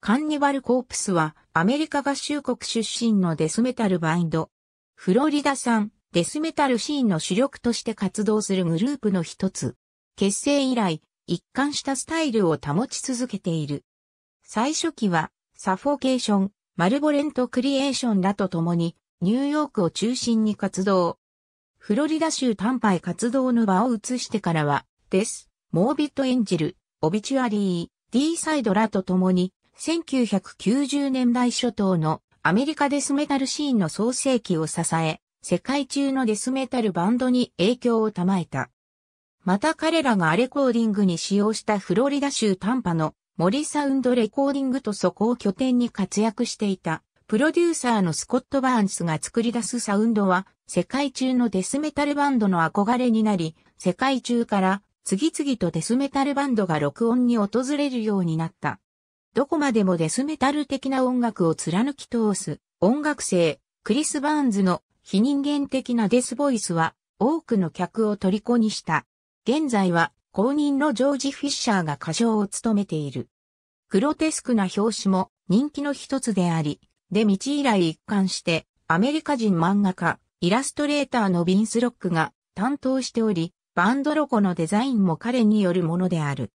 カンニバル・コープスはアメリカ合衆国出身のデスメタルバインド。フロリダ産デスメタルシーンの主力として活動するグループの一つ。結成以来、一貫したスタイルを保ち続けている。最初期はサフォーケーション、マルボレント・クリエーションらと共にニューヨークを中心に活動。フロリダ州短パイ活動の場を移してからは、です。モービット・エンジェル、オビチュアリー、D サイドらと共に1990年代初頭のアメリカデスメタルシーンの創世期を支え、世界中のデスメタルバンドに影響を賜えた。また彼らがレコーディングに使用したフロリダ州タンパの森サウンドレコーディングとそこを拠点に活躍していたプロデューサーのスコット・バーンスが作り出すサウンドは世界中のデスメタルバンドの憧れになり、世界中から次々とデスメタルバンドが録音に訪れるようになった。どこまでもデスメタル的な音楽を貫き通す音楽性、クリス・バーンズの非人間的なデスボイスは多くの客を虜にした。現在は公認のジョージ・フィッシャーが歌唱を務めている。グロテスクな表紙も人気の一つであり、で道以来一貫してアメリカ人漫画家、イラストレーターのビンスロックが担当しており、バンドロコのデザインも彼によるものである。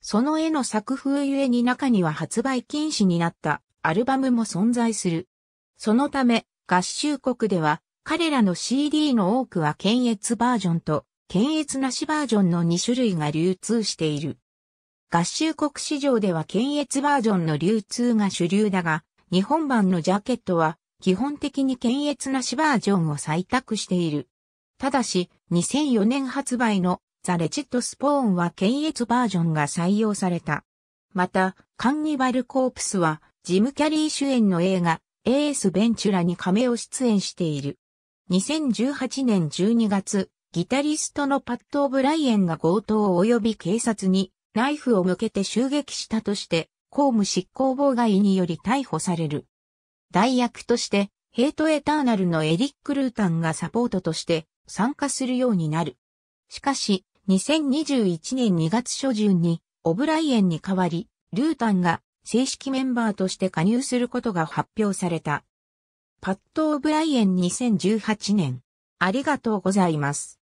その絵の作風ゆえに中には発売禁止になったアルバムも存在する。そのため、合衆国では彼らの CD の多くは検閲バージョンと検閲なしバージョンの2種類が流通している。合衆国市場では検閲バージョンの流通が主流だが、日本版のジャケットは基本的に検閲なしバージョンを採択している。ただし、2004年発売のザ・レチッド・スポーンは検閲バージョンが採用された。また、カンニバル・コープスは、ジム・キャリー主演の映画、エース・ベンチュラに亀を出演している。2018年12月、ギタリストのパット・オブライエンが強盗及び警察にナイフを向けて襲撃したとして、公務執行妨害により逮捕される。代役として、ヘイト・エターナルのエリック・ルータンがサポートとして参加するようになる。しかし、2021年2月初旬にオブライエンに代わり、ルータンが正式メンバーとして加入することが発表された。パット・オブライエン2018年。ありがとうございます。